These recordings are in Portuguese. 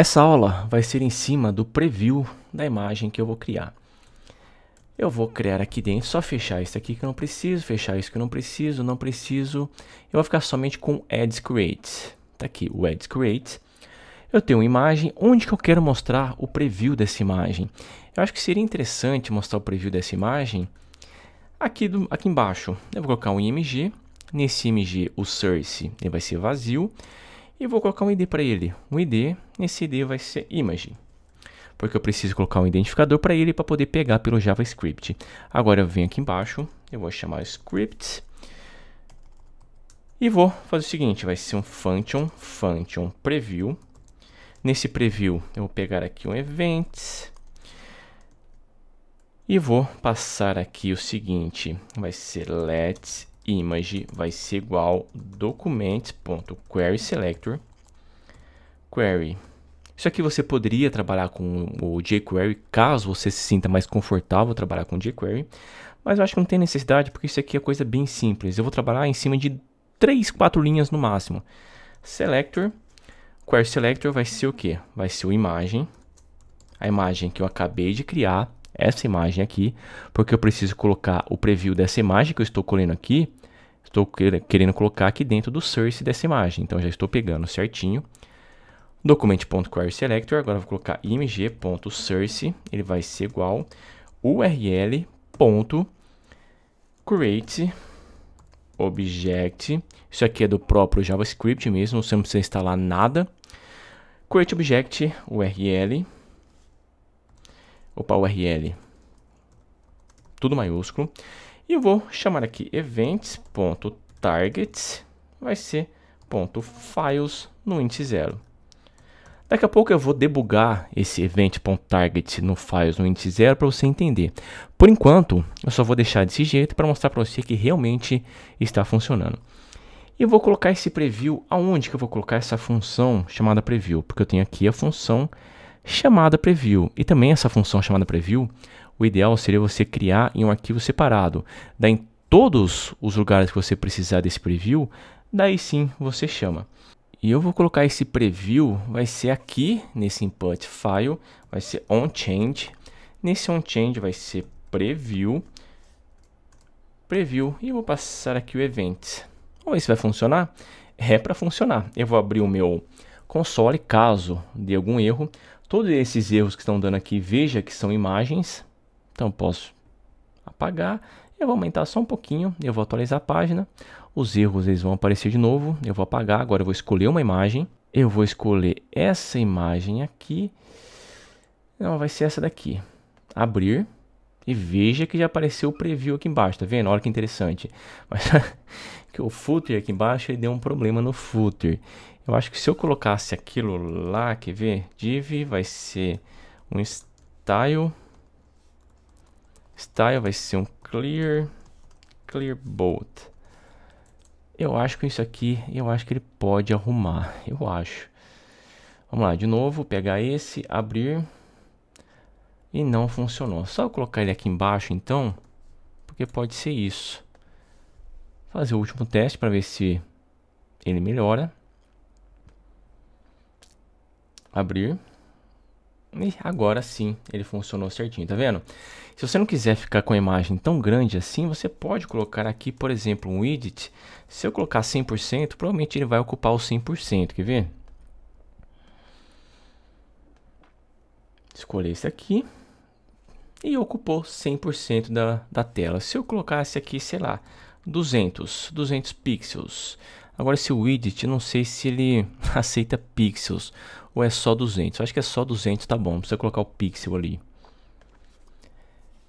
Essa aula vai ser em cima do preview da imagem que eu vou criar. Eu vou criar aqui dentro, só fechar isso aqui que eu não preciso, fechar isso que eu não preciso, não preciso. Eu vou ficar somente com Ads Create. Tá aqui o Ads Create. Eu tenho uma imagem, onde que eu quero mostrar o preview dessa imagem? Eu acho que seria interessante mostrar o preview dessa imagem aqui, do, aqui embaixo. Eu vou colocar um IMG, nesse IMG o source ele vai ser vazio e vou colocar um ID para ele. Um ID, esse ID vai ser image, porque eu preciso colocar um identificador para ele para poder pegar pelo JavaScript. Agora eu venho aqui embaixo, eu vou chamar script e vou fazer o seguinte, vai ser um function, function preview. Nesse preview eu vou pegar aqui um events e vou passar aqui o seguinte, vai ser let's image vai ser igual documents.querySelector query. Isso aqui você poderia trabalhar com o jQuery, caso você se sinta mais confortável trabalhar com jQuery, mas eu acho que não tem necessidade, porque isso aqui é coisa bem simples. Eu vou trabalhar em cima de 3, 4 linhas no máximo. Selector, query selector vai ser o que? Vai ser o imagem, a imagem que eu acabei de criar, essa imagem aqui, porque eu preciso colocar o preview dessa imagem que eu estou colhendo aqui Estou querendo colocar aqui dentro do source dessa imagem. Então, já estou pegando certinho. Document.query selector, agora vou colocar img.source, ele vai ser igual url.create object. Isso aqui é do próprio JavaScript mesmo, você não precisa instalar nada. Create object url. Opa, url. Tudo maiúsculo. E eu vou chamar aqui events.targets, vai ser ponto .files no índice 0. Daqui a pouco eu vou debugar esse event.target no files no índice 0 para você entender. Por enquanto, eu só vou deixar desse jeito para mostrar para você que realmente está funcionando. E vou colocar esse preview, aonde que eu vou colocar essa função chamada preview? Porque eu tenho aqui a função chamada preview e também essa função chamada preview, o ideal seria você criar em um arquivo separado. Daí em todos os lugares que você precisar desse preview, daí sim você chama. E eu vou colocar esse preview, vai ser aqui nesse input file, vai ser on change. Nesse on change vai ser preview, preview e eu vou passar aqui o event. Vamos ver se vai funcionar? É para funcionar. Eu vou abrir o meu console caso dê algum erro. Todos esses erros que estão dando aqui, veja que são imagens. Então posso apagar, eu vou aumentar só um pouquinho, eu vou atualizar a página. Os erros eles vão aparecer de novo, eu vou apagar, agora eu vou escolher uma imagem. Eu vou escolher essa imagem aqui. Não, vai ser essa daqui. Abrir. E veja que já apareceu o preview aqui embaixo, tá vendo? Olha que interessante. Mas que o footer aqui embaixo ele deu um problema no footer. Eu acho que se eu colocasse aquilo lá, quer ver? Div vai ser um style Style vai ser um clear, clear bolt. Eu acho que isso aqui, eu acho que ele pode arrumar, eu acho. Vamos lá, de novo, pegar esse, abrir. E não funcionou. Só eu colocar ele aqui embaixo então, porque pode ser isso. Fazer o último teste para ver se ele melhora. Abrir. E agora sim, ele funcionou certinho, tá vendo? Se você não quiser ficar com a imagem tão grande assim, você pode colocar aqui, por exemplo, um widget. Se eu colocar 100%, provavelmente ele vai ocupar o 100%, quer ver? Escolher esse aqui e ocupou 100% da, da tela. Se eu colocasse aqui, sei lá, 200, 200 pixels. Agora esse widget, não sei se ele aceita pixels ou é só 200? Eu acho que é só 200, tá bom. Não precisa colocar o pixel ali.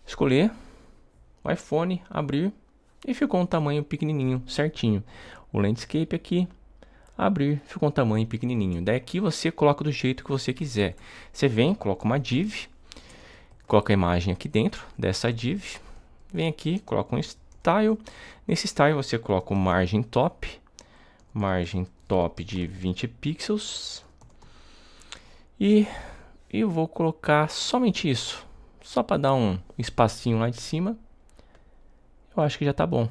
Escolher. O iPhone. Abrir. E ficou um tamanho pequenininho, certinho. O landscape aqui. Abrir. Ficou um tamanho pequenininho. Daí aqui você coloca do jeito que você quiser. Você vem, coloca uma div. Coloca a imagem aqui dentro dessa div. Vem aqui, coloca um style. Nesse style você coloca o margem top. Margem top de 20 pixels e eu vou colocar somente isso, só para dar um espacinho lá de cima. Eu acho que já tá bom.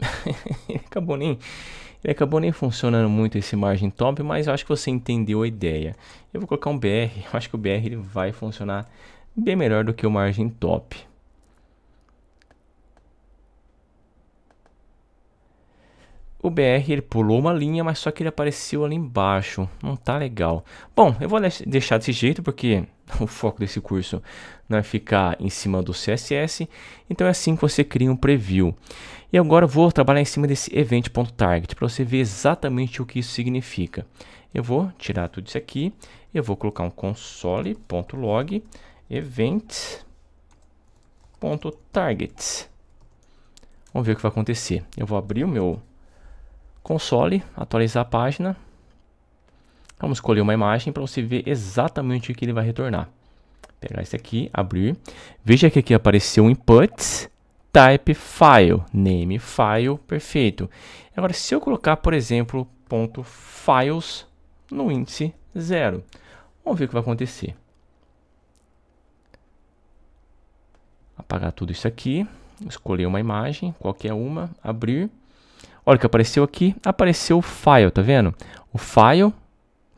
ele acabou nem ele acabou nem funcionando muito esse margin top, mas eu acho que você entendeu a ideia. Eu vou colocar um BR, eu acho que o BR ele vai funcionar bem melhor do que o margin top. O BR ele pulou uma linha, mas só que ele apareceu ali embaixo. Não tá legal. Bom, eu vou deixar desse jeito porque o foco desse curso não é ficar em cima do CSS. Então é assim que você cria um preview. E agora eu vou trabalhar em cima desse event.target para você ver exatamente o que isso significa. Eu vou tirar tudo isso aqui. Eu vou colocar um console.log event.target. Vamos ver o que vai acontecer. Eu vou abrir o meu console, atualizar a página. Vamos escolher uma imagem para você ver exatamente o que ele vai retornar. pegar esse aqui, abrir. Veja que aqui apareceu input type file, name file, perfeito. Agora, se eu colocar, por exemplo, ponto .files no índice 0, vamos ver o que vai acontecer. Apagar tudo isso aqui, escolher uma imagem, qualquer uma, abrir. Olha o que apareceu aqui, apareceu o file, tá vendo? O file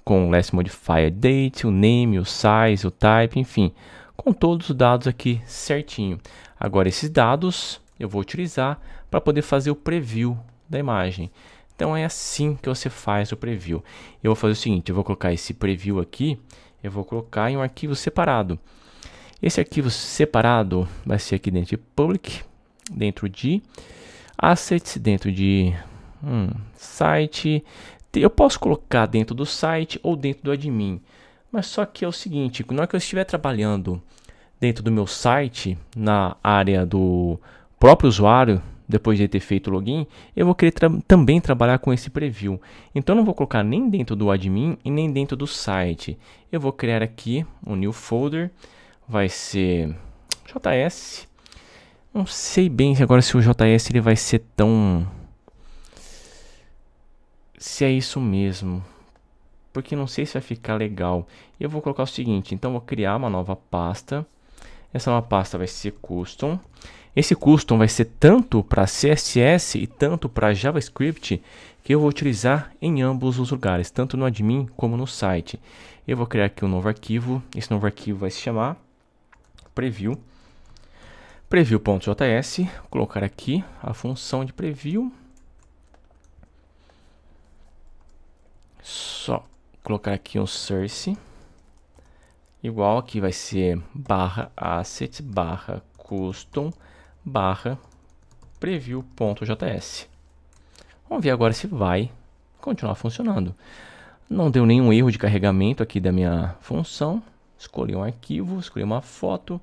com o last modifier date, o name, o size, o type, enfim, com todos os dados aqui certinho. Agora esses dados eu vou utilizar para poder fazer o preview da imagem. Então é assim que você faz o preview. Eu vou fazer o seguinte, eu vou colocar esse preview aqui, eu vou colocar em um arquivo separado. Esse arquivo separado vai ser aqui dentro de public, dentro de Assets dentro de hum, site. Eu posso colocar dentro do site ou dentro do admin. Mas só que é o seguinte, na hora que eu estiver trabalhando dentro do meu site, na área do próprio usuário, depois de ter feito o login, eu vou querer tra também trabalhar com esse preview. Então, não vou colocar nem dentro do admin e nem dentro do site. Eu vou criar aqui um new folder, vai ser JS não sei bem agora se o JS ele vai ser tão... Se é isso mesmo. Porque não sei se vai ficar legal. Eu vou colocar o seguinte, então vou criar uma nova pasta. Essa nova pasta vai ser custom. Esse custom vai ser tanto para CSS e tanto para JavaScript que eu vou utilizar em ambos os lugares, tanto no admin como no site. Eu vou criar aqui um novo arquivo. Esse novo arquivo vai se chamar preview preview.js, colocar aqui a função de preview. Só colocar aqui um source igual aqui vai ser barra asset barra custom barra preview.js. Vamos ver agora se vai continuar funcionando. Não deu nenhum erro de carregamento aqui da minha função. Escolhi um arquivo, escolhi uma foto,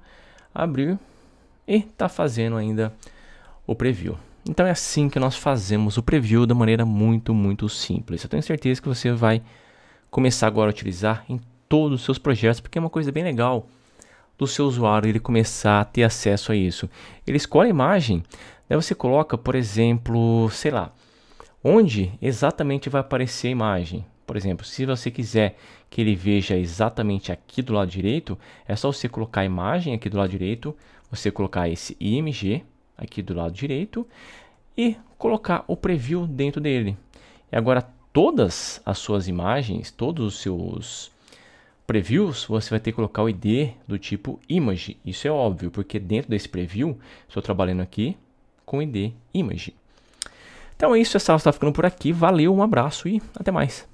abrir e está fazendo ainda o preview. Então é assim que nós fazemos o preview da maneira muito, muito simples. Eu tenho certeza que você vai começar agora a utilizar em todos os seus projetos, porque é uma coisa bem legal do seu usuário ele começar a ter acesso a isso. Ele escolhe a imagem, daí você coloca, por exemplo, sei lá, onde exatamente vai aparecer a imagem. Por exemplo, se você quiser que ele veja exatamente aqui do lado direito, é só você colocar a imagem aqui do lado direito, você colocar esse img aqui do lado direito e colocar o preview dentro dele. E agora todas as suas imagens, todos os seus previews, você vai ter que colocar o ID do tipo image. Isso é óbvio, porque dentro desse preview, estou trabalhando aqui com ID image. Então é isso, essa aula está ficando por aqui. Valeu, um abraço e até mais.